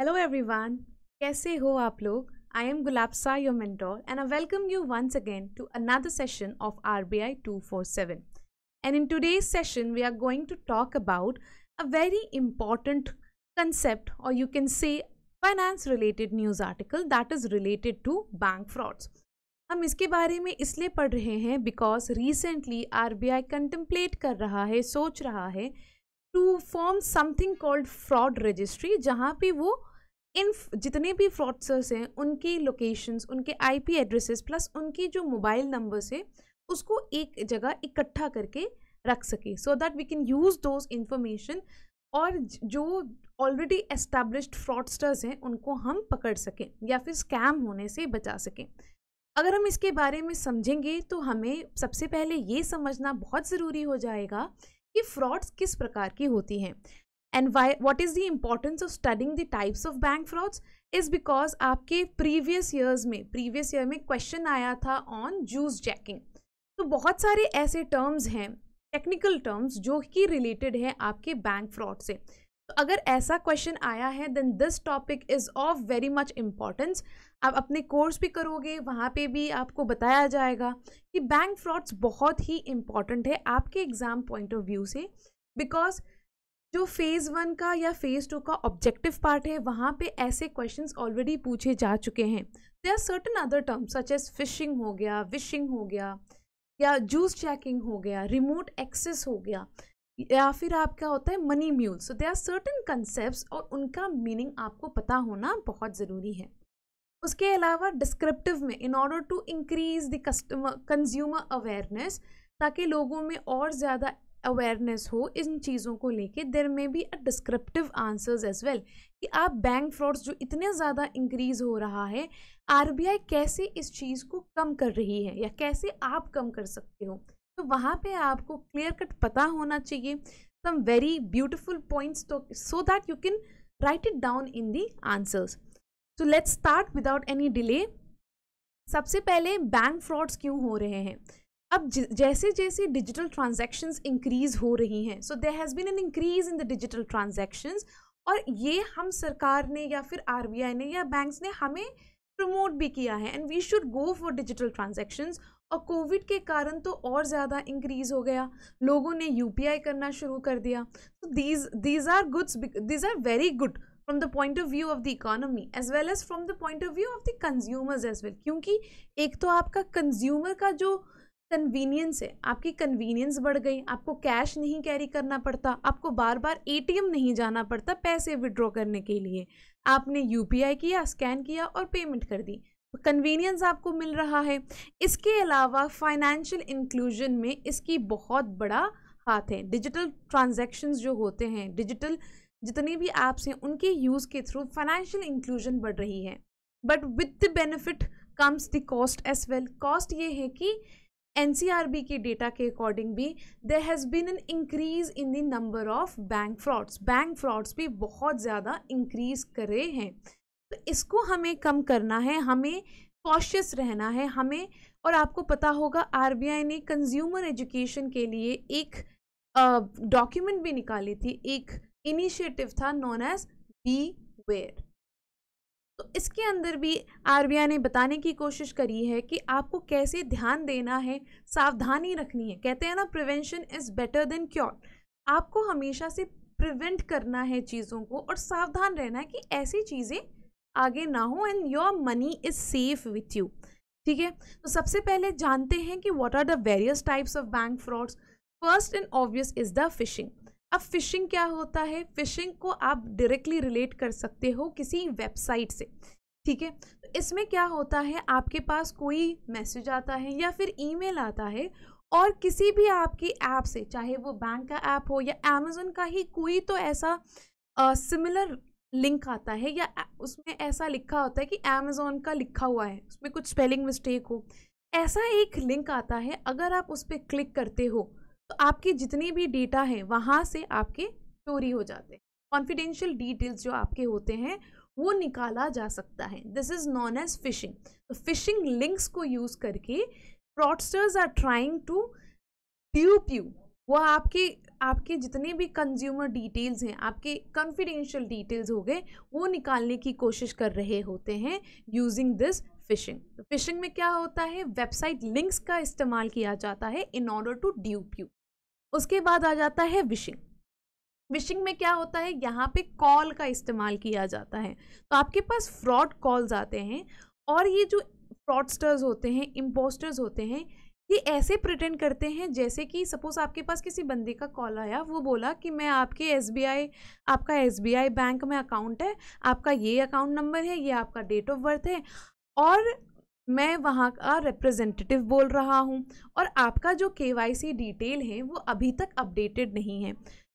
Hello everyone कैसे हो आप लोग आई एम गुलाबसा your mentor and I welcome you once again to another session of RBI 247 and in today session we are going to talk about a very important concept और you can say finance related news article that is related to bank frauds हम इसके बारे में इसलिए पढ़ रहे हैं because recently R B I कर रहा है सोच रहा है to form something called fraud registry जहाँ पे वो इन जितने भी फ्रॉडसर्स हैं उनकी लोकेशंस उनके आईपी एड्रेसेस प्लस उनकी जो मोबाइल नंबर्स है उसको एक जगह इकट्ठा करके रख सके so that we can use those information और जो ऑलरेडी एस्टेब्लिश्ड फ्रॉडस्टर्स हैं उनको हम पकड़ सकें या फिर स्कैम होने से बचा सकें अगर हम इसके बारे में समझेंगे तो हमें सबसे पहले ये समझना बहुत ज़रूरी हो जाएगा कि फ्रॉड्स किस प्रकार की होती हैं and why what is the importance of studying the types of bank frauds is because आपके प्रीवियस ईयर्स में प्रीवियस ईयर में क्वेश्चन आया था ऑन जूस जैकिंग तो बहुत सारे ऐसे टर्म्स हैं टेक्निकल टर्म्स जो कि रिलेटेड है आपके बैंक फ्रॉड से तो अगर ऐसा क्वेश्चन आया है then this topic is of very much importance आप अपने कोर्स भी करोगे वहाँ पे भी आपको बताया जाएगा कि बैंक फ्रॉड्स बहुत ही इम्पॉर्टेंट है आपके एग्ज़ाम पॉइंट ऑफ व्यू से बिकॉज जो फेज़ वन का या फेज़ टू का ऑब्जेक्टिव पार्ट है वहाँ पे ऐसे क्वेश्चंस ऑलरेडी पूछे जा चुके हैं they are certain other terms such as phishing हो गया विशिंग हो गया या जूस चैकिंग हो गया रिमोट एक्सेस हो गया या फिर आपका होता है money mule so they are certain concept और उनका मीनिंग आपको पता होना बहुत ज़रूरी है उसके अलावा डिस्क्रिप्टिव में in order to increase the customer consumer awareness ताकि लोगों में और ज़्यादा अवेयरनेस हो इन चीज़ों को लेके there may be a descriptive answers as well कि आप बैंक फ्रॉड्स जो इतने ज़्यादा इंक्रीज़ हो रहा है आरबीआई कैसे इस चीज़ को कम कर रही है या कैसे आप कम कर सकते हो तो वहाँ पे आपको क्लियर कट पता होना चाहिए सम वेरी ब्यूटिफुल पॉइंट्स तो so that you can write it down in the answers so let's start without any delay सबसे पहले बैंक फ्रॉड्स क्यों हो रहे हैं अब जैसे जैसे डिजिटल ट्रांजेक्शन्स इंक्रीज हो रही हैं so there has been an increase in the digital transactions और ये हम सरकार ने या फिर आरबीआई ने या बैंक्स ने हमें प्रमोट भी किया है and we should go for digital transactions और कोविड के कारण तो और ज़्यादा इंक्रीज़ हो गया लोगों ने यू करना शुरू कर दिया तो these these are goods these are very good from the point of view of the economy as well as from the point of view of the consumers as well क्योंकि एक तो आपका कंज्यूमर का जो कन्वीनियंस है आपकी convenience बढ़ गई आपको कैश नहीं कैरी करना पड़ता आपको बार बार ए नहीं जाना पड़ता पैसे विड्रॉ करने के लिए आपने यू किया स्कैन किया और पेमेंट कर दी कन्वीनियंस आपको मिल रहा है इसके अलावा फाइनेंशियल इंक्लूजन में इसकी बहुत बड़ा हाथ है डिजिटल ट्रांजेक्शन्स जो होते हैं डिजिटल जितनी भी ऐप्स हैं उनके यूज़ के थ्रू फाइनेंशियल इंक्लूजन बढ़ रही है but with the benefit comes the cost as well cost ये है कि एन के डेटा के अकॉर्डिंग भी there has been an increase in the number of bank frauds bank frauds भी बहुत ज़्यादा इंक्रीज करे हैं तो इसको हमें कम करना है हमें कॉशियस रहना है हमें और आपको पता होगा आरबीआई ने कंज्यूमर एजुकेशन के लिए एक डॉक्यूमेंट uh, भी निकाली थी एक इनिशिएटिव था नॉन एज बी वेयर तो इसके अंदर भी आरबीआई ने बताने की कोशिश करी है कि आपको कैसे ध्यान देना है सावधानी रखनी है कहते हैं ना prevention is better than cure आपको हमेशा से प्रिवेंट करना है चीज़ों को और सावधान रहना है कि ऐसी चीज़ें आगे ना हो and your money is safe with you ठीक है तो सबसे पहले जानते हैं कि what are the various types of bank frauds first and obvious is the phishing अब फिशिंग क्या होता है फिशिंग को आप डायरेक्टली रिलेट कर सकते हो किसी वेबसाइट से ठीक है तो इसमें क्या होता है आपके पास कोई मैसेज आता है या फिर ईमेल आता है और किसी भी आपकी ऐप से चाहे वो बैंक का ऐप हो या अमेजोन का ही कोई तो ऐसा सिमिलर लिंक आता है या उसमें ऐसा लिखा होता है कि अमेज़ोन का लिखा हुआ है उसमें कुछ स्पेलिंग मिस्टेक हो ऐसा एक लिंक आता है अगर आप उस पर क्लिक करते हो तो आपके जितने भी डेटा हैं वहाँ से आपके चोरी हो जाते हैं कॉन्फिडेंशियल डिटेल्स जो आपके होते हैं वो निकाला जा सकता है this is known as phishing तो फिशिंग लिंक्स को यूज़ करके fraudsters are trying to dupe you वो आपके आपके जितने भी कंज्यूमर डिटेल्स हैं आपके कॉन्फिडेंशियल डिटेल्स हो गए वो निकालने की कोशिश कर रहे होते हैं यूजिंग दिस फिशिंग तो फिशिंग में क्या होता है वेबसाइट लिंक्स का इस्तेमाल किया जाता है in order to dupe you उसके बाद आ जाता है विशिंग विशिंग में क्या होता है यहाँ पे कॉल का इस्तेमाल किया जाता है तो आपके पास फ्रॉड कॉल्स आते हैं और ये जो फ्रॉडस्टर्स होते हैं इम्पोस्टर्स होते हैं ये ऐसे प्रिटेंड करते हैं जैसे कि सपोज आपके पास किसी बंदे का कॉल आया वो बोला कि मैं आपके एस आपका एस बैंक में अकाउंट है आपका ये अकाउंट नंबर है ये आपका डेट ऑफ बर्थ है और मैं वहाँ का रिप्रेजेंटेटिव बोल रहा हूँ और आपका जो के डिटेल है वो अभी तक अपडेटेड नहीं है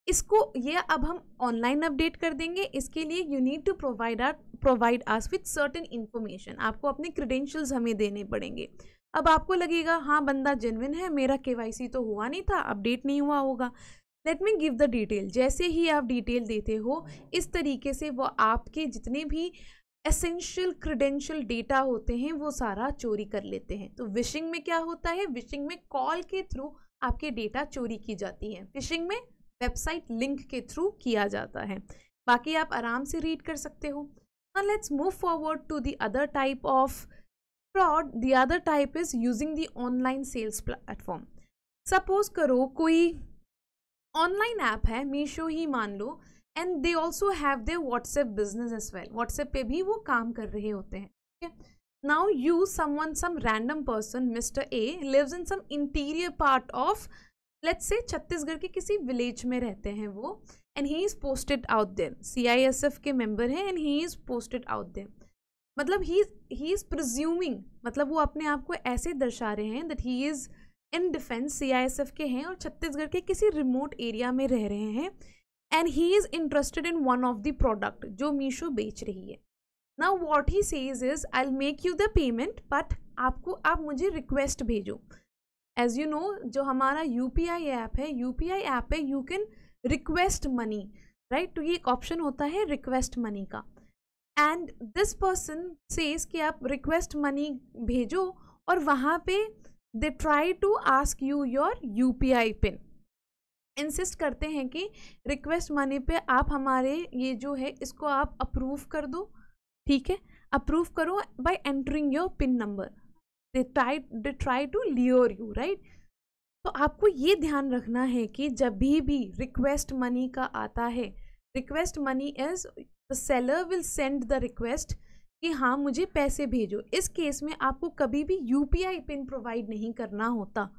इसको ये अब हम ऑनलाइन अपडेट कर देंगे इसके लिए you need to provide or provide us with certain information आपको अपने क्रीडेंशियल्स हमें देने पड़ेंगे अब आपको लगेगा हाँ बंदा जेनविन है मेरा के तो हुआ नहीं था अपडेट नहीं हुआ होगा let me give the detail जैसे ही आप डिटेल देते हो इस तरीके से वो आपके जितने भी एसेंशियल क्रिडेंशियल डेटा होते हैं वो सारा चोरी कर लेते हैं तो विशिंग में क्या होता है विशिंग में कॉल के थ्रू आपके डेटा चोरी की जाती है फिशिंग में वेबसाइट लिंक के थ्रू किया जाता है बाकी आप आराम से रीड कर सकते हो let's move forward to the other type of fraud the other type is using the online sales platform suppose करो कोई ऑनलाइन ऐप है मीशो ही मान लो and they also have they WhatsApp business as well WhatsApp पे भी वो काम कर रहे होते हैं ठीक है you someone some random person mister A lives in some interior part of let's say Chhattisgarh के किसी विलेज में रहते हैं वो and he is posted out there C I S F के मेम्बर हैं and he is posted out there मतलब he he is प्रज्यूमिंग मतलब वो अपने आप को ऐसे दर्शा रहे हैं that he is in defence C I S F के हैं और छत्तीसगढ़ के किसी रिमोट एरिया में रह रहे हैं and he is interested in one of the product जो मीशो बेच रही है ना what he says is I make you the payment but आपको आप मुझे रिक्वेस्ट भेजो एज यू नो जो हमारा यू पी आई ऐप है यू पी आई ऐप है you can request money right तो ये एक ऑप्शन होता है रिक्वेस्ट मनी का एंड दिस पर्सन सेज कि आप रिक्वेस्ट मनी भेजो और वहाँ पे they try to ask you your U P I pin insist करते हैं कि रिक्वेस्ट मनी पे आप हमारे ये जो है इसको आप अप्रूव कर दो ठीक है अप्रूव करो by entering your pin number they try they try to lure you right तो आपको ये ध्यान रखना है कि जब भी रिक्वेस्ट मनी का आता है request money is the seller will send the request कि हाँ मुझे पैसे भेजो इस केस में आपको कभी भी यू पिन प्रोवाइड नहीं करना होता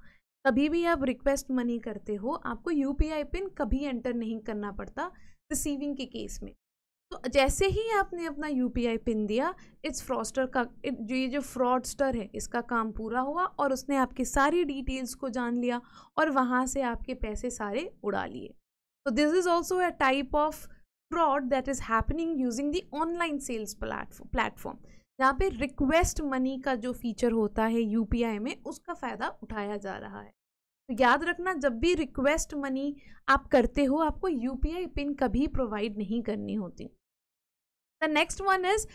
कभी भी आप रिक्वेस्ट मनी करते हो आपको यू पिन कभी एंटर नहीं करना पड़ता रिसीविंग के केस में तो जैसे ही आपने अपना यू पिन दिया इस फ्रॉस्टर का जो ये जो फ्रॉडस्टर है इसका काम पूरा हुआ और उसने आपकी सारी डिटेल्स को जान लिया और वहाँ से आपके पैसे सारे उड़ा लिए तो this is also a type of fraud that is happening using the online sales platform platform जहाँ पे रिक्वेस्ट मनी का जो फीचर होता है यूपीआई में उसका फ़ायदा उठाया जा रहा है तो याद रखना जब भी रिक्वेस्ट मनी आप करते हो आपको यूपीआई पिन कभी प्रोवाइड नहीं करनी होती the next one is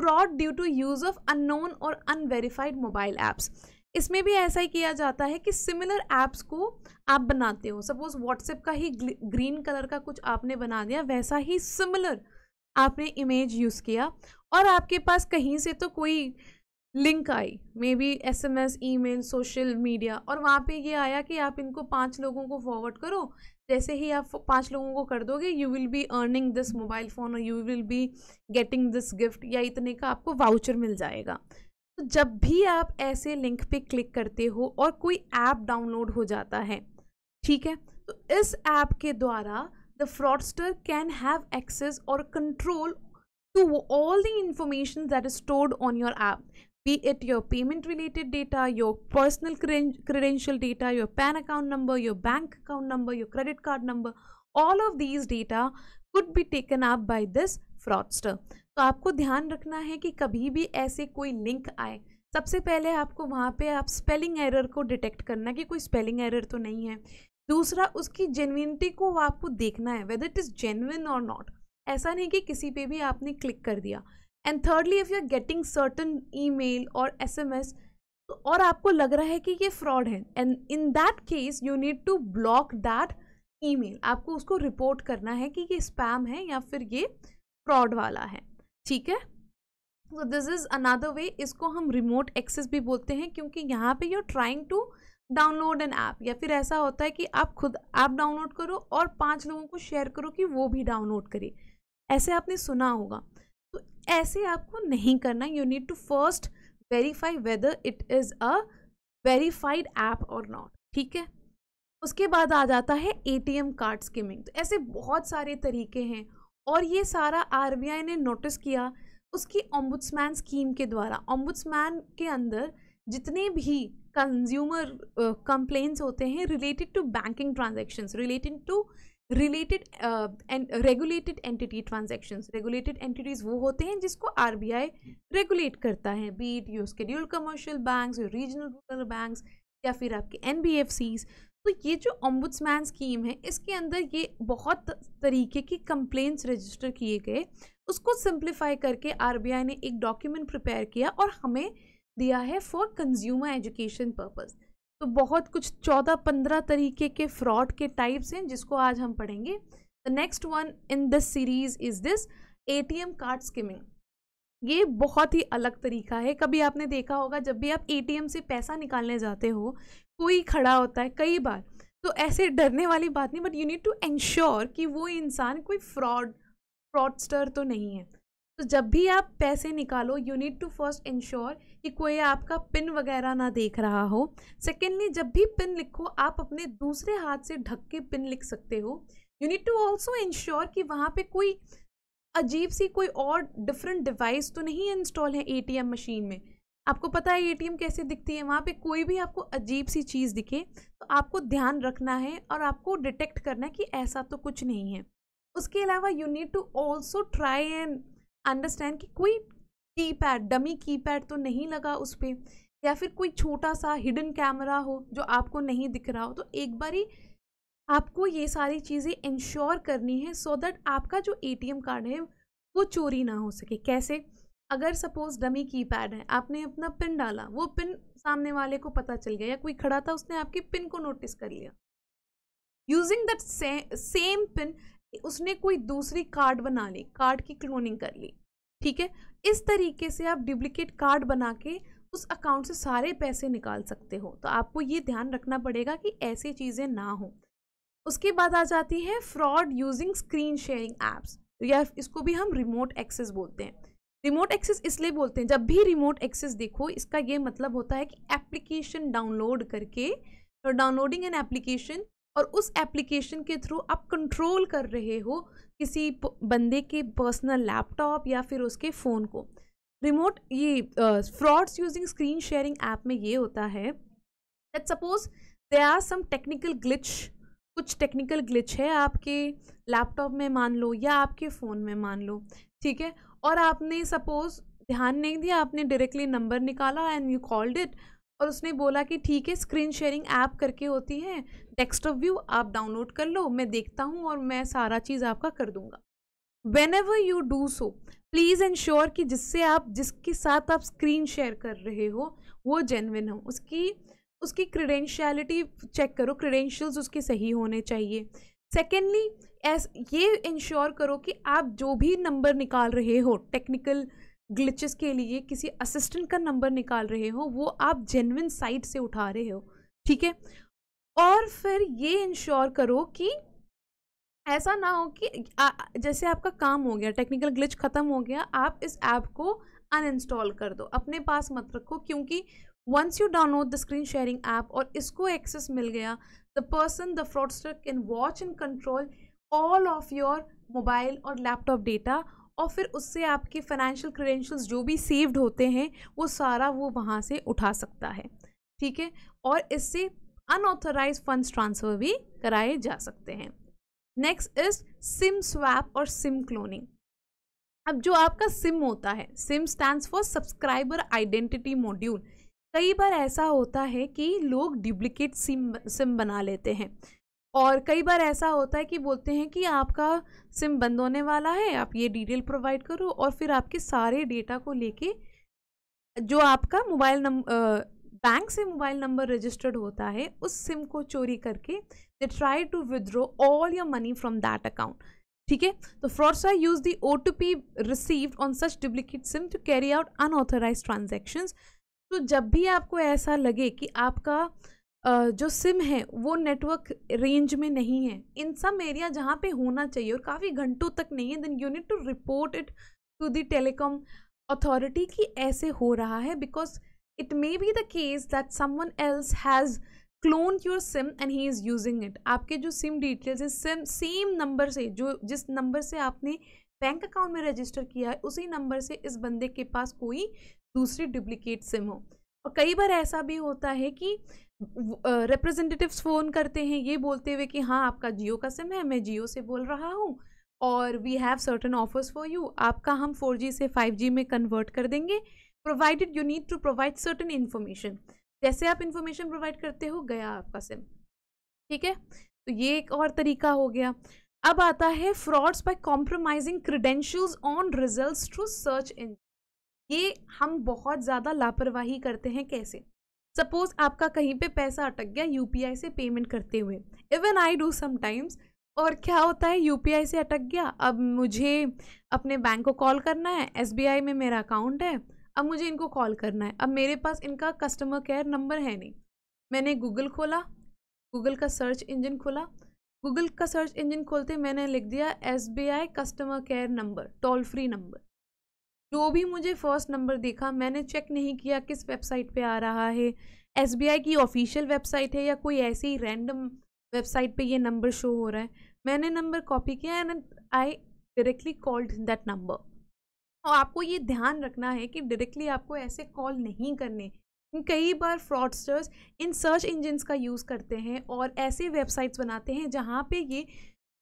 fraud due to use of unknown और अनवेरीफाइड मोबाइल एप्स इसमें भी ऐसा ही किया जाता है कि सिमिलर ऐप्स को आप बनाते हो सपोज व्हाट्सएप का ही ग्रीन कलर का कुछ आपने बना दिया वैसा ही सिमिलर आपने इमेज यूज़ किया और आपके पास कहीं से तो कोई लिंक आई maybe S M S email social media और वहाँ पे ये आया कि आप इनको पांच लोगों को फॉरवर्ड करो जैसे ही आप पांच लोगों को कर दोगे you will be earning this mobile phone और you will be getting this gift या इतने का आपको वाउचर मिल जाएगा तो जब भी आप ऐसे लिंक पे क्लिक करते हो और कोई ऐप डाउनलोड हो जाता है ठीक है तो इस ऐप के द्वारा the fraudster can have access और control to all the information that is stored on your app be it your payment related data your personal credential data your PAN account number your bank account number your credit card number all of these data could be taken up by this fraudster तो आपको ध्यान रखना है कि कभी भी ऐसे कोई लिंक आए सबसे पहले आपको वहाँ पे आप स्पेलिंग एरर को डिटेक्ट करना कि कोई स्पेलिंग एरर तो नहीं है दूसरा उसकी जेनविनिटी को आपको देखना है वेदर इट इज़ जेनविन और नॉट ऐसा नहीं कि किसी पे भी आपने क्लिक कर दिया and thirdly if you are getting certain email और एसएमएस तो और आपको लग रहा है कि ये फ्रॉड है and in that case you need to block that email आपको उसको रिपोर्ट करना है कि ये स्पैम है या फिर ये फ्रॉड वाला है ठीक है सो दिस इज़ अनादर वे इसको हम रिमोट एक्सेस भी बोलते हैं क्योंकि यहाँ पे you trying to download an app या फिर ऐसा होता है कि आप खुद ऐप डाउनलोड करो और पांच लोगों को शेयर करो कि वो भी डाउनलोड करे ऐसे आपने सुना होगा तो ऐसे आपको नहीं करना you need to first verify whether it is a verified app और नॉट ठीक है उसके बाद आ जाता है A T M card skimming तो ऐसे बहुत सारे तरीके हैं और ये सारा आर ने नोटिस किया उसकी ओम्बुड्समैन स्कीम के द्वारा ओम्बुड्समैन के अंदर जितने भी कंज्यूमर कंप्लेंट्स uh, होते हैं related to banking transactions related to related regulated entity transactions regulated entities वो होते हैं जिसको आर बी आई रेगुलेट करता है be it your scheduled commercial bank regional rural banks या फिर आपके एन बी एफ सीज तो ये जो ओम्बुड्समैन स्कीम है इसके अंदर ये बहुत तरीके की कंप्लेंट्स रजिस्टर किए गए उसको सिंप्लीफाई करके आरबीआई ने एक डॉक्यूमेंट प्रिपेयर किया और हमें दिया है फॉर कंज्यूमर एजुकेशन पर्पज़ तो बहुत कुछ चौदह पंद्रह तरीके के फ्रॉड के टाइप्स हैं जिसको आज हम पढ़ेंगे the next one in this series is this ATM card skimming ये बहुत ही अलग तरीका है कभी आपने देखा होगा जब भी आप एटीएम से पैसा निकालने जाते हो कोई खड़ा होता है कई बार तो ऐसे डरने वाली बात नहीं but you need to ensure कि वो इंसान कोई फ्रॉड फ्रॉडस्टर तो नहीं है तो जब भी आप पैसे निकालो you need to first ensure कि कोई आपका पिन वगैरह ना देख रहा हो सेकेंडली जब भी पिन लिखो आप अपने दूसरे हाथ से ढक के पिन लिख सकते हो you need to also ensure कि वहाँ पे कोई अजीब सी कोई और डिफरेंट डिवाइस तो नहीं इंस्टॉल है ए मशीन में आपको पता है एटीएम कैसे दिखती है वहाँ पे कोई भी आपको अजीब सी चीज़ दिखे तो आपको ध्यान रखना है और आपको डिटेक्ट करना है कि ऐसा तो कुछ नहीं है उसके अलावा you need to also try and understand कि कोई की पैड डमी की पैड तो नहीं लगा उस पर या फिर कोई छोटा सा हिडन कैमरा हो जो आपको नहीं दिख रहा हो तो एक बारी आपको ये सारी चीज़ें इंश्योर करनी है सो so दैट आपका जो एटीएम कार्ड है वो चोरी ना हो सके कैसे अगर सपोज डमी की पैड है आपने अपना पिन डाला वो पिन सामने वाले को पता चल गया या कोई खड़ा था उसने आपकी पिन को नोटिस कर लिया यूजिंग दैट सेम पिन उसने कोई दूसरी कार्ड बना ली कार्ड की क्लोनिंग कर ली ठीक है इस तरीके से आप डुप्लीकेट कार्ड बना के उस अकाउंट से सारे पैसे निकाल सकते हो तो आपको ये ध्यान रखना पड़ेगा कि ऐसी चीज़ें ना हो उसके बाद आ जाती है fraud using screen sharing apps या इसको भी हम रिमोट एक्सेस बोलते हैं रिमोट एक्सेस इसलिए बोलते हैं जब भी रिमोट एक्सेस देखो इसका ये मतलब होता है कि एप्लीकेशन डाउनलोड करके डाउनलोडिंग एन एप्लीकेशन और उस एप्लीकेशन के थ्रू आप कंट्रोल कर रहे हो किसी बंदे के पर्सनल लैपटॉप या फिर उसके फ़ोन को रिमोट ये frauds using screen sharing app में ये होता है that suppose they are some technical glitch कुछ टेक्निकल ग्लिच है आपके लैपटॉप में मान लो या आपके फ़ोन में मान लो ठीक है और आपने सपोज ध्यान नहीं दिया आपने डायरेक्टली नंबर निकाला एंड यू कॉल्ड इट और उसने बोला कि ठीक है स्क्रीन शेयरिंग ऐप करके होती है टेक्स्ट ऑफ व्यू आप डाउनलोड कर लो मैं देखता हूँ और मैं सारा चीज़ आपका कर दूँगा whenever you do so please ensure कि जिससे आप जिसके साथ आप स्क्रीन शेयर कर रहे हो वो जेनविन हो उसकी उसकी क्रीडेंशियलिटी चेक करो क्रीडेंशियल्स उसके सही होने चाहिए सेकेंडली ऐस ये इंश्योर करो कि आप जो भी नंबर निकाल रहे हो टेक्निकल ग्लिचेस के लिए किसी असिस्टेंट का नंबर निकाल रहे हो वो आप जेनविन साइट से उठा रहे हो ठीक है और फिर ये इंश्योर करो कि ऐसा ना हो कि आ, जैसे आपका काम हो गया टेक्निकल ग्लिच ख़त्म हो गया आप इस ऐप को अनइंस्टॉल कर दो अपने पास मत रखो क्योंकि once you download the screen sharing app और इसको एक्सेस मिल गया the person the fraudster can watch and control all of your mobile और लैपटॉप डेटा और फिर उससे आपके फाइनेंशियल क्रेडेंशियल्स जो भी सेव्ड होते हैं वो सारा वो वहाँ से उठा सकता है ठीक है और इससे अनऑथराइज फंड्स ट्रांसफ़र भी कराए जा सकते हैं नेक्स्ट इज सिम स्वैप और सिम क्लोनिंग अब जो आपका सिम होता है SIM stands for subscriber identity module कई बार ऐसा होता है कि लोग डुप्लीकेट सिम सिम बना लेते हैं और कई बार ऐसा होता है कि बोलते हैं कि आपका सिम बंद होने वाला है आप ये डिटेल प्रोवाइड करो और फिर आपके सारे डेटा को लेके जो आपका मोबाइल नंबर बैंक से मोबाइल नंबर रजिस्टर्ड होता है उस सिम को चोरी करके they try to withdraw all your money from that account ठीक है तो frauds I use the O to P received on such duplicate SIM to carry out unauthorise transactions तो जब भी आपको ऐसा लगे कि आपका जो सिम है वो नेटवर्क रेंज में नहीं है इन सब एरिया जहाँ पे होना चाहिए और काफ़ी घंटों तक नहीं है then you need to report it to the telecom authority कि ऐसे हो रहा है because it may be the case that someone else has clone your SIM and he is using it आपके जो सिम डिटेल्स हैं सिम सेम नंबर से जो जिस नंबर से आपने बैंक अकाउंट में रजिस्टर किया है उसी नंबर से इस बंदे के पास कोई दूसरी डुप्लीकेट सिम हो और कई बार ऐसा भी होता है कि रिप्रेजेंटेटिव्स फ़ोन करते हैं ये बोलते हुए कि हाँ आपका जियो का सिम है मैं जियो से बोल रहा हूँ और we have certain offers for you आपका हम 4G से 5G में कन्वर्ट कर देंगे provided you need to provide certain information जैसे आप इन्फॉर्मेशन प्रोवाइड करते हो गया आपका सिम ठीक है तो ये एक और तरीका हो गया अब आता है frauds by compromising credentials on result through search engine ये हम बहुत ज़्यादा लापरवाही करते हैं कैसे सपोज आपका कहीं पे पैसा अटक गया यू से पेमेंट करते हुए इवन आई डू समटाइम्स और क्या होता है यू से अटक गया अब मुझे अपने बैंक को कॉल करना है एस में मेरा अकाउंट है अब मुझे इनको कॉल करना है अब मेरे पास इनका कस्टमर केयर नंबर है नहीं मैंने गूगल खोला गूगल का सर्च इंजन खोला गूगल का सर्च इंजन खोलते मैंने लिख दिया S B I customer care number toll free number जो भी मुझे फर्स्ट नंबर देखा मैंने चेक नहीं किया किस वेबसाइट पे आ रहा है एस की ऑफिशियल वेबसाइट है या कोई ऐसी ही रैंडम वेबसाइट पे ये नंबर शो हो रहा है मैंने नंबर कॉपी किया and I directly called that number और आपको ये ध्यान रखना है कि डायरेक्टली आपको ऐसे कॉल नहीं करने कई बार फ्रॉडस्टर्स इन सर्च इंजन्स का यूज़ करते हैं और ऐसे वेबसाइट्स बनाते हैं जहाँ पे ये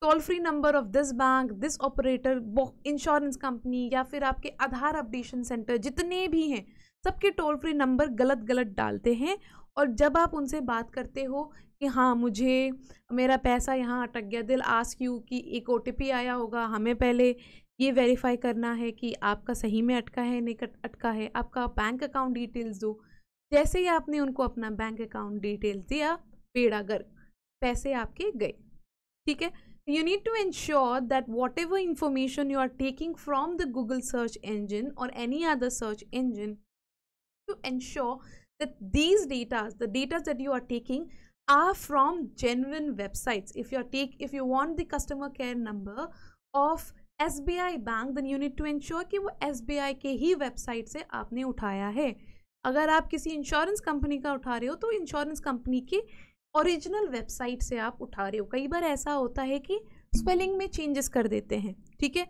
toll free number of this bank this operator insurance company या फिर आपके आधार अपडेशन सेंटर जितने भी हैं सबके टोल फ्री नंबर गलत गलत डालते हैं और जब आप उनसे बात करते हो कि हाँ मुझे मेरा पैसा यहाँ अटक गया दिल आस्क यू कि एक ओ आया होगा हमें पहले ये वेरीफाई करना है कि आपका सही में अटका है नहीं अटका है आपका बैंक अकाउंट डिटेल्स दो जैसे ही आपने उनको अपना बैंक अकाउंट डिटेल्स दिया पेड़ा गर्ग पैसे आपके गए ठीक है you need to ensure that whatever information you are taking from the Google search engine or any other search engine to ensure that these data, the data that you are taking are from genuine websites. If you are take, if you want the customer care number of SBI bank then you need to ensure कि वो SBI के ही website से आपने उठाया है अगर आप किसी इंश्योरेंस कंपनी का उठा रहे हो तो इंश्योरेंस कंपनी की ओरिजिनल वेबसाइट से आप उठा रहे हो कई बार ऐसा होता है कि स्पेलिंग में चेंजेस कर देते हैं ठीक है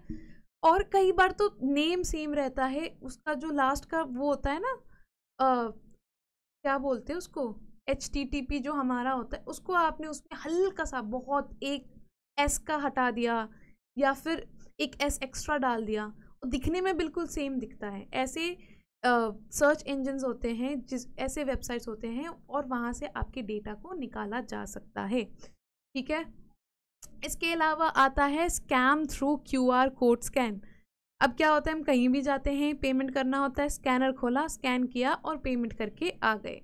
और कई बार तो नेम सेम रहता है उसका जो लास्ट का वो होता है ना आ, क्या बोलते हैं उसको एच जो हमारा होता है उसको आपने उसमें हल्का सा बहुत एक एस का हटा दिया या फिर एक एस एक्स्ट्रा डाल दिया और दिखने में बिल्कुल सेम दिखता है ऐसे सर्च इंजन्स होते हैं जिस ऐसे वेबसाइट्स होते हैं और वहाँ से आपके डेटा को निकाला जा सकता है ठीक है इसके अलावा आता है scam through QR code scan अब क्या होता है हम कहीं भी जाते हैं पेमेंट करना होता है स्कैनर खोला स्कैन किया और पेमेंट करके आ गए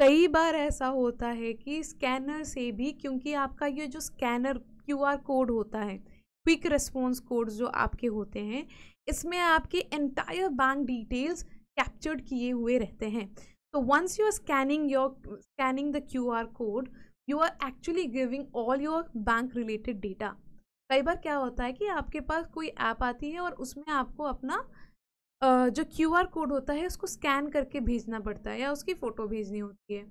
कई बार ऐसा होता है कि स्कैनर से भी क्योंकि आपका ये जो स्कैनर क्यूआर कोड होता है क्विक रिस्पॉन्स कोड जो आपके होते हैं इसमें आपके एंटायर बैंक डिटेल्स कैप्चर्ड किए हुए रहते हैं तो once you are scanning your scanning the Q R code you are actually giving all your bank related data कई बार क्या होता है कि आपके पास कोई ऐप आती है और उसमें आपको अपना जो क्यू आर कोड होता है उसको स्कैन करके भेजना पड़ता है या उसकी फ़ोटो भेजनी होती है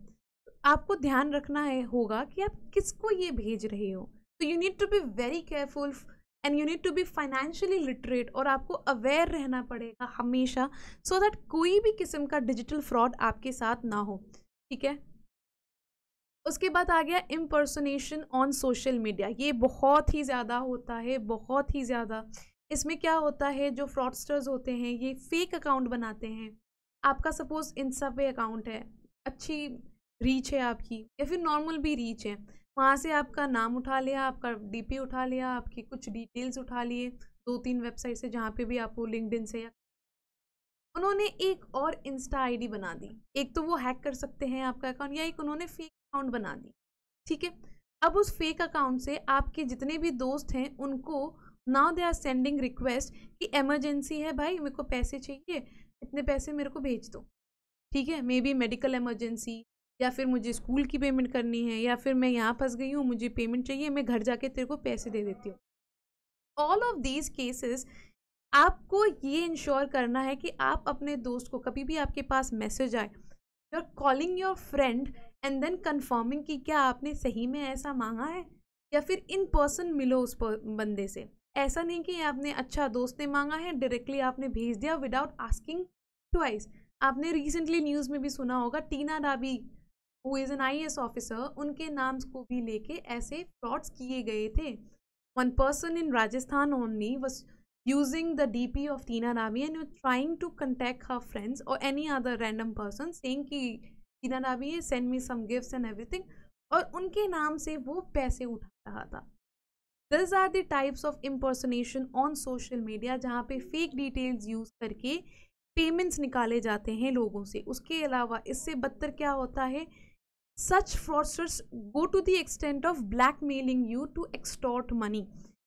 आपको ध्यान रखना है होगा कि आप किसको ये भेज रहे हो तो you need to be very careful and you need to be financially literate और आपको अवेयर रहना पड़ेगा हमेशा सो so दैट कोई भी किस्म का डिजिटल फ्रॉड आपके साथ ना हो ठीक है उसके बाद आ गया इम्पर्सोनेशन ऑन सोशल मीडिया ये बहुत ही ज़्यादा होता है बहुत ही ज़्यादा इसमें क्या होता है जो फ्रॉडस्टर्स होते हैं ये फेक अकाउंट बनाते हैं आपका सपोज़ इंस्टा पे अकाउंट है अच्छी रीच है आपकी या फिर नॉर्मल भी रीच है वहाँ से आपका नाम उठा लिया आपका डीपी उठा लिया आपकी कुछ डिटेल्स उठा लिए दो तीन वेबसाइट से जहाँ पे भी आपको लिंकड से या उन्होंने एक और इंस्टा आईडी बना दी एक तो वो हैक कर सकते हैं आपका अकाउंट या एक उन्होंने फेक अकाउंट बना दी ठीक है अब उस फेक अकाउंट से आपके जितने भी दोस्त हैं उनको now they are sending request कि एमरजेंसी है भाई मेरे को पैसे चाहिए इतने पैसे मेरे को भेज दो ठीक है मे बी मेडिकल एमरजेंसी या फिर मुझे स्कूल की पेमेंट करनी है या फिर मैं यहाँ फंस गई हूँ मुझे पेमेंट चाहिए मैं घर जाके तेरे को पैसे दे देती हूँ ऑल ऑफ दीज केसेस आपको ये इंश्योर करना है कि आप अपने दोस्त को कभी भी आपके पास मैसेज आए you are calling your friend and then confirming कि क्या आपने सही में ऐसा मांगा है या फिर इन पर्सन मिलो उस पर बंदे से ऐसा नहीं कि आपने अच्छा दोस्त ने मांगा है डायरेक्टली आपने भेज दिया विदाउट आस्किंग ट्वाइस आपने रिसेंटली न्यूज़ में भी सुना होगा Tina Dabi who is an I officer उनके नाम को भी लेके ऐसे फ्रॉड्स किए गए थे one person in Rajasthan only was the D P of Tina Ravi and was trying to contact her friends और any other random person saying कि टीना रावी है send me some gift and everything और उनके नाम से वो पैसे उठा रहा था this are the types of impersonation on social media जहाँ पे फेक डिटेल्स यूज़ करके पेमेंट्स निकाले जाते हैं लोगों से उसके अलावा इससे बदतर क्या होता है such fraudsters go to the extent of blackmailing you to extort money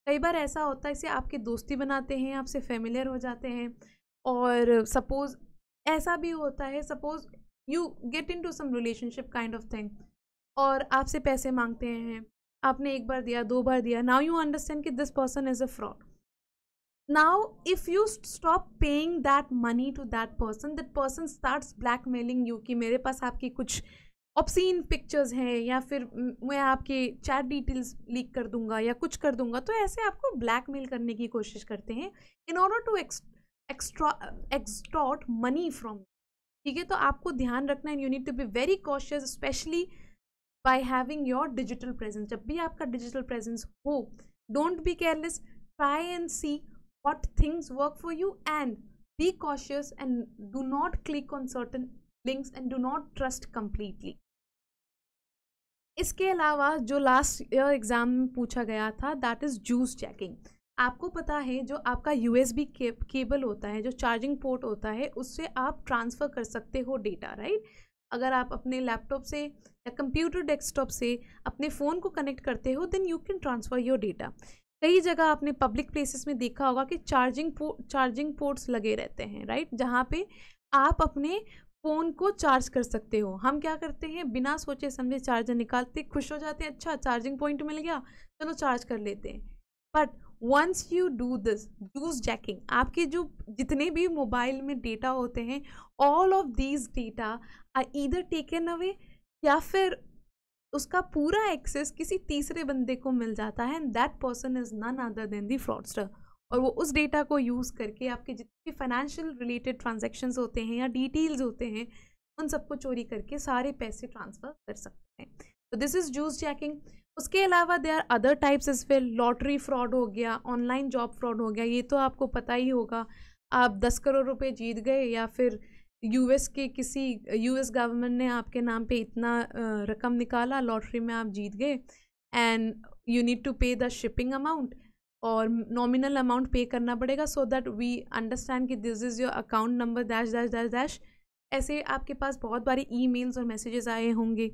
कई बार ऐसा होता है इसे आपके दोस्ती बनाते हैं आपसे फेमिलियर हो जाते हैं और सपोज ऐसा भी होता है suppose you get into some relationship kind of thing और आपसे पैसे मांगते हैं आपने एक बार दिया दो बार दिया नाउ यू अंडरस्टैंड कि this person is a fraud now if you stop paying that money to that person that person start blackmailing you कि मेरे पास आपकी कुछ ऑप्सीन पिक्चर्स हैं या फिर मैं आपके चैट डिटेल्स लीक कर दूंगा या कुछ कर दूंगा तो ऐसे आपको ब्लैकमेल करने की कोशिश करते हैं in order to extra extort money from ठीक है तो आपको ध्यान रखना है you need to be very cautious specially by having your digital presence जब भी आपका डिजिटल प्रेजेंस हो don't be careless try and see what things work for you and be cautious and do not click on certain links and do not trust completely इसके अलावा जो last year exam में पूछा गया था that is juice checking आपको पता है जो आपका यू एस बी केबल होता है जो चार्जिंग पोर्ट होता है उससे आप ट्रांसफ़र कर सकते हो डेटा राइट अगर आप अपने लैपटॉप से या कंप्यूटर डेस्कटॉप से अपने फ़ोन को कनेक्ट करते हो then you can transfer your data कई जगह आपने पब्लिक प्लेसेस में देखा होगा कि चार्जिंग पो, चार्जिंग पोर्ट्स लगे रहते हैं राइट जहाँ पे आप अपने फ़ोन को चार्ज कर सकते हो हम क्या करते हैं बिना सोचे समझे चार्जर निकालते खुश हो जाते हैं अच्छा चार्जिंग पॉइंट मिल गया चलो चार्ज कर लेते हैं but once you do this juice jacking आपके जो जितने भी मोबाइल में डेटा होते हैं all of these data are either taken away या फिर उसका पूरा एक्सेस किसी तीसरे बंदे को मिल जाता है and that person is none other than the fraudster और वो उस डेटा को यूज़ करके आपके जितने भी फाइनेंशियल रिलेटेड ट्रांजेक्शन्स होते हैं या डिटेल्स होते हैं उन सबको चोरी करके सारे पैसे ट्रांसफ़र कर सकते हैं तो दिस इज़ जूस चैकिंग उसके अलावा दे आर अदर टाइप्स इस फिर लॉटरी फ्रॉड हो गया ऑनलाइन जॉब फ्रॉड हो गया ये तो आपको पता ही होगा आप दस करोड़ रुपए जीत गए या फिर यूएस के किसी यूएस गवर्नमेंट ने आपके नाम पे इतना रकम निकाला लॉटरी में आप जीत गए and you need to pay the shipping amount और नॉमिनल अमाउंट पे करना पड़ेगा सो दैट वी अंडरस्टैंड कि this is your account number dash dash dash dash ऐसे आपके पास बहुत ई ईमेल्स और मैसेजेस आए होंगे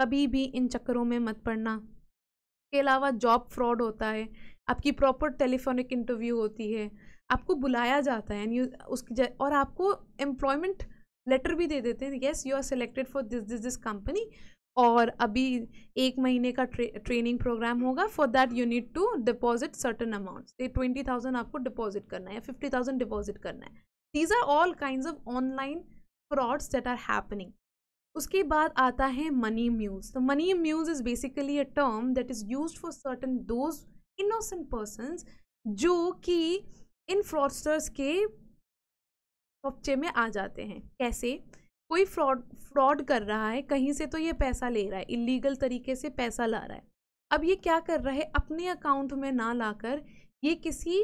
कभी भी इन चक्करों में मत पड़ना इसके अलावा जॉब फ्रॉड होता है आपकी प्रॉपर टेलीफोनिक इंटरव्यू होती है आपको बुलाया जाता है न्यूज उसकी और आपको एम्प्लॉयमेंट लेटर भी दे देते हैं yes you are selected for this this this company और अभी एक महीने का ट्रे, ट्रेनिंग प्रोग्राम होगा for that you need to deposit certain amount ये ट्वेंटी थाउजेंड आपको डिपॉजिट करना है या फिफ्टी थाउजेंड डिपॉजिट करना है these are all kind of online frauds that are happening उसके बाद आता है मनी म्यूज तो money mule is basically a term that is use for certain those innocent persons जो कि इन फ्रॉडस्टर्स के कब्जे में आ जाते हैं कैसे कोई फ्रॉड फ्रॉड कर रहा है कहीं से तो ये पैसा ले रहा है इलीगल तरीके से पैसा ला रहा है अब ये क्या कर रहा है अपने अकाउंट में ना लाकर ये किसी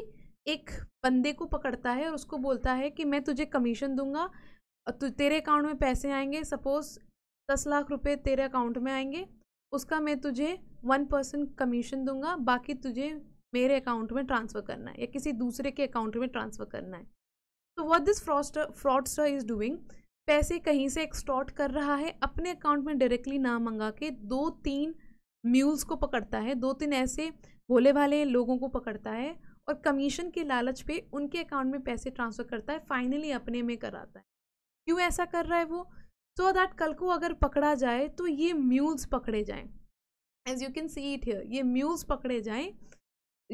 एक बंदे को पकड़ता है और उसको बोलता है कि मैं तुझे कमीशन दूंगा तो तेरे अकाउंट में पैसे आएंगे सपोज़ दस लाख रुपए तेरे अकाउंट में आएंगे उसका मैं तुझे वन परसेंट कमीशन दूंगा बाकी तुझे मेरे अकाउंट में ट्रांसफ़र करना है या किसी दूसरे के अकाउंट में ट्रांसफ़र करना है तो what this fraud fraudster is doing पैसे कहीं से एक्सटॉर्ट कर रहा है अपने अकाउंट में डायरेक्टली ना मंगा के दो तीन म्यूल्स को पकड़ता है दो तीन ऐसे भोले भाले लोगों को पकड़ता है और कमीशन के लालच पे उनके अकाउंट में पैसे ट्रांसफ़र करता है फाइनली अपने में कराता है क्यों ऐसा कर रहा है वो सो so दैट कल को अगर पकड़ा जाए तो ये म्यूल्स पकड़े जाएं as you can see it here ये म्यूल्स पकड़े जाएं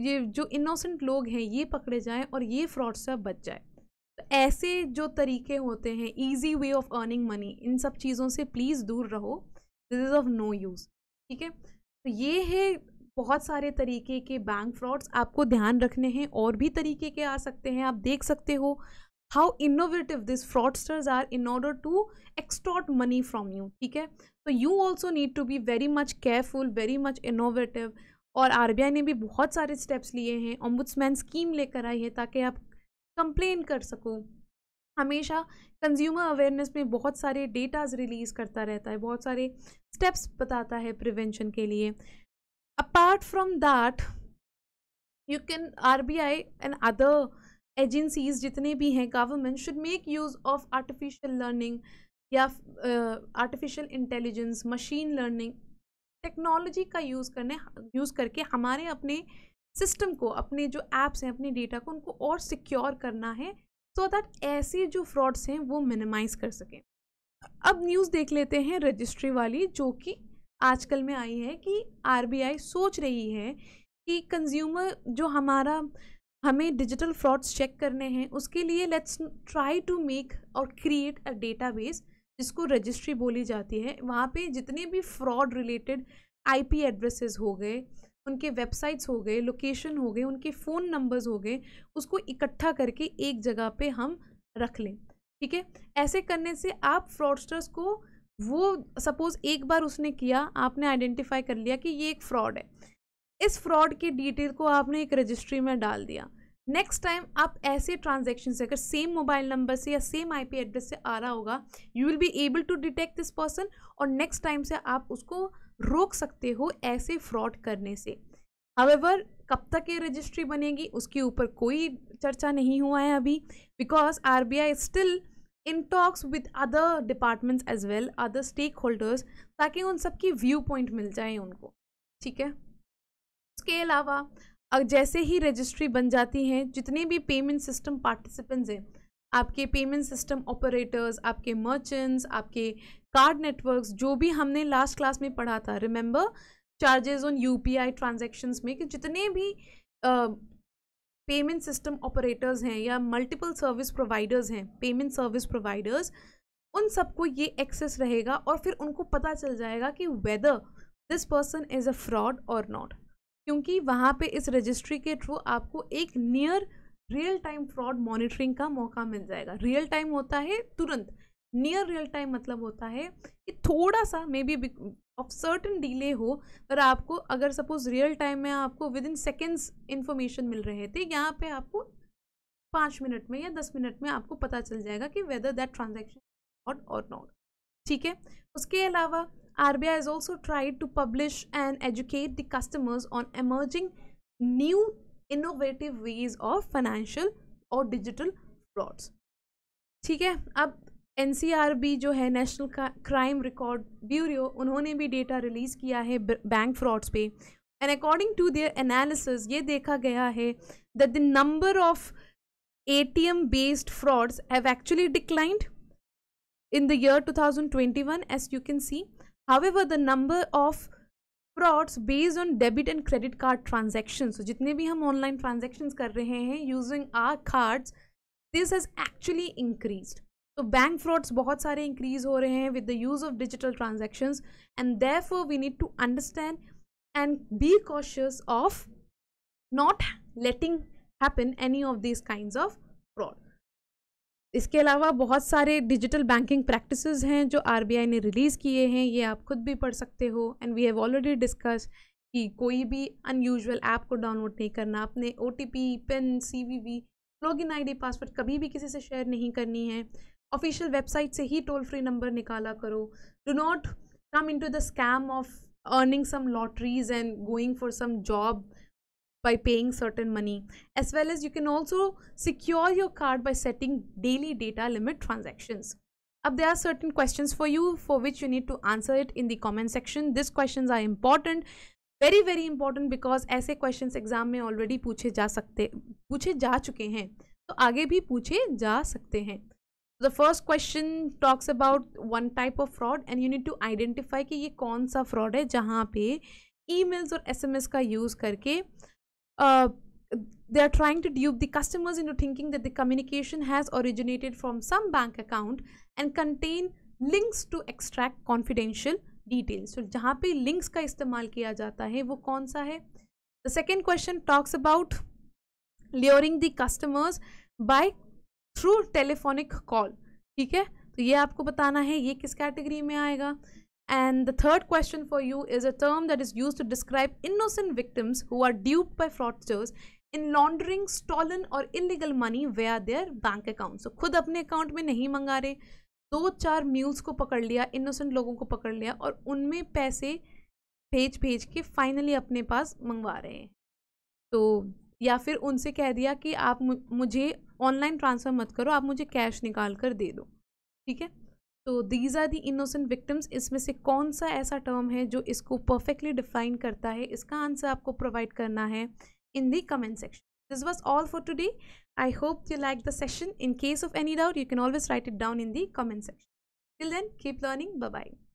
ये जो इनोसेंट लोग हैं ये पकड़े जाएं और ये फ्रॉड से बच जाए तो ऐसे जो तरीके होते हैं easy way of earning money इन सब चीज़ों से प्लीज़ दूर रहो this is of no use ठीक है तो ये है बहुत सारे तरीके के बैंक फ्रॉड्स आपको ध्यान रखने हैं और भी तरीके के आ सकते हैं आप देख सकते हो how innovative this fraudsters are in order to extort money from you ठीक है तो you also need to be very much careful very much innovative और आर ने भी बहुत सारे स्टेप्स लिए हैं ओम्बुड्समैन स्कीम लेकर आई है ताकि आप कंप्लेन कर सकूँ हमेशा कंज्यूमर अवेयरनेस में बहुत सारे डेटाज रिलीज़ करता रहता है बहुत सारे स्टेप्स बताता है प्रिवेंशन के लिए apart from that you can R B I and other agencies जितने भी हैं government should make use of artificial learning या artificial intelligence machine learning technology का यूज़ करने यूज़ करके हमारे अपने सिस्टम को अपने जो ऐप्स हैं अपने डेटा को उनको और सिक्योर करना है सो दैट ऐसे जो फ्रॉड्स हैं वो मिनिमाइज कर सकें अब न्यूज़ देख लेते हैं रजिस्ट्री वाली जो कि आजकल में आई है कि आर सोच रही है कि कंज्यूमर जो हमारा हमें डिजिटल फ्रॉड्स चेक करने हैं उसके लिए लेट्स ट्राई टू मेक और क्रिएट अ डेटा जिसको रजिस्ट्री बोली जाती है वहाँ पे जितने भी फ्रॉड रिलेटेड आईपी एड्रेसेस हो गए उनके वेबसाइट्स हो गए लोकेशन हो गए उनके फ़ोन नंबर्स हो गए उसको इकट्ठा करके एक जगह पे हम रख लें ठीक है ऐसे करने से आप फ्रॉडस्टर्स को वो सपोज़ एक बार उसने किया आपने आइडेंटिफाई कर लिया कि ये एक फ्रॉड है इस फ्रॉड की डिटेल को आपने एक रजिस्ट्री में डाल दिया नेक्स्ट टाइम आप ऐसे ट्रांजेक्शन से अगर सेम मोबाइल नंबर से या सेम आईपी एड्रेस से आ रहा होगा you will be able to detect this person और नेक्स्ट टाइम से आप उसको रोक सकते हो ऐसे फ्रॉड करने से हावेवर कब तक ये रजिस्ट्री बनेगी उसके ऊपर कोई चर्चा नहीं हुआ है अभी because R B I still in talks with other departments as well other stakeholders ताकि उन सबकी व्यू पॉइंट मिल जाए उनको ठीक है उसके अलावा जैसे ही रजिस्ट्री बन जाती है जितने भी पेमेंट सिस्टम पार्टिसिपेंट्स हैं आपके पेमेंट सिस्टम ऑपरेटर्स आपके मर्चेंट्स आपके कार्ड नेटवर्क्स जो भी हमने लास्ट क्लास में पढ़ा था remember charges on U P I transactions में कि जितने भी पेमेंट सिस्टम ऑपरेटर्स हैं या मल्टीपल सर्विस प्रोवाइडर्स हैं पेमेंट सर्विस प्रोवाइडर्स उन सबको ये एक्सेस रहेगा और फिर उनको पता चल जाएगा कि whether this person is a fraud और नॉट क्योंकि वहाँ पे इस रजिस्ट्री के थ्रू आपको एक near real time fraud monitoring का मौका मिल जाएगा रियल टाइम होता है तुरंत नियर रियल टाइम मतलब होता है कि थोड़ा सा maybe of certain delay हो पर आपको अगर सपोज रियल टाइम में आपको विद इन सेकेंड्स इन्फॉर्मेशन मिल रहे थे यहाँ पे आपको पाँच मिनट में या दस मिनट में आपको पता चल जाएगा कि वेदर दैट ट्रांजेक्शन नॉट और नॉट ठीक है उसके अलावा R B I is also tried to publish and educate the customers on emerging new innovative ways of financial और डिजिटल फ्रॉड्स ठीक है अब एन जो है नेशनल क्राइम रिकॉर्ड ब्यूरो उन्होंने भी डेटा रिलीज़ किया है बैंक फ्रॉड्स पे and according to their analysis ये देखा गया है that the number of A T M based frauds have actually declined in the year 2021 as you can see how the number of frauds based on debit and credit card transaction जितने भी हम online transaction कर रहे हैं using our cards this has actually increase तो bank frauds बहुत सारे increase हो रहे हैं with the use of digital transaction and there we need to understand and be cautious of not letting happen any of this kind of fraud इसके अलावा बहुत सारे डिजिटल बैंकिंग प्रैक्टिसेस हैं जो आरबीआई ने रिलीज़ किए हैं ये आप खुद भी पढ़ सकते हो and we have already discuss कि कोई भी अनयूजल ऐप को डाउनलोड नहीं करना अपने ओ PIN C V V login ID password कभी भी किसी से शेयर नहीं करनी है ऑफिशियल वेबसाइट से ही टोल फ्री नंबर निकाला करो do not come into the scam of earning some lotteries and going for some job by paying certain money as well as you can also secure your card by setting daily data limit transactions. Up there are certain questions for you for which you need to answer it in the comment section. These questions are important very very important because ऐसे question exam में already पूछे जा सकते पूछे जा चुके हैं तो आगे भी पूछे जा सकते हैं the first question talks about one type of fraud and you need to identify कि ये कौन सा फ्रॉड है जहाँ पे ईमेल्स और एसएमएस का यूज़ करके they are trying to dupe the customers into thinking that the communication has originated from some bank account and contain links to extract confidential details. So, जहाँ पे links का इस्तेमाल किया जाता है वो कौन सा है The second question talks about luring the customers by through telephonic call. ठीक है तो ये आपको बताना है ये किस कैटेगरी में आएगा And the third question for you is a term that is used to describe innocent victims who are duped by fraudsters in laundering stolen or illegal money via their bank account. So खुद अपने account में नहीं मंगा रहे दो चार mules को पकड़ लिया innocent लोगों को पकड़ लिया और उनमें पैसे भेज भेज के finally अपने पास मंगवा रहे हैं तो या फिर उनसे कह दिया कि आप मुझे online transfer मत करो आप मुझे cash निकाल कर दे दो ठीक है तो these are the innocent victims इसमें से कौन सा ऐसा टर्म है जो इसको परफेक्टली डिफाइन करता है इसका आंसर आपको प्रोवाइड करना है in the comment section this was all for today I hope you like the session in case of any doubt you can always write it down in the comment section till then keep learning bye bye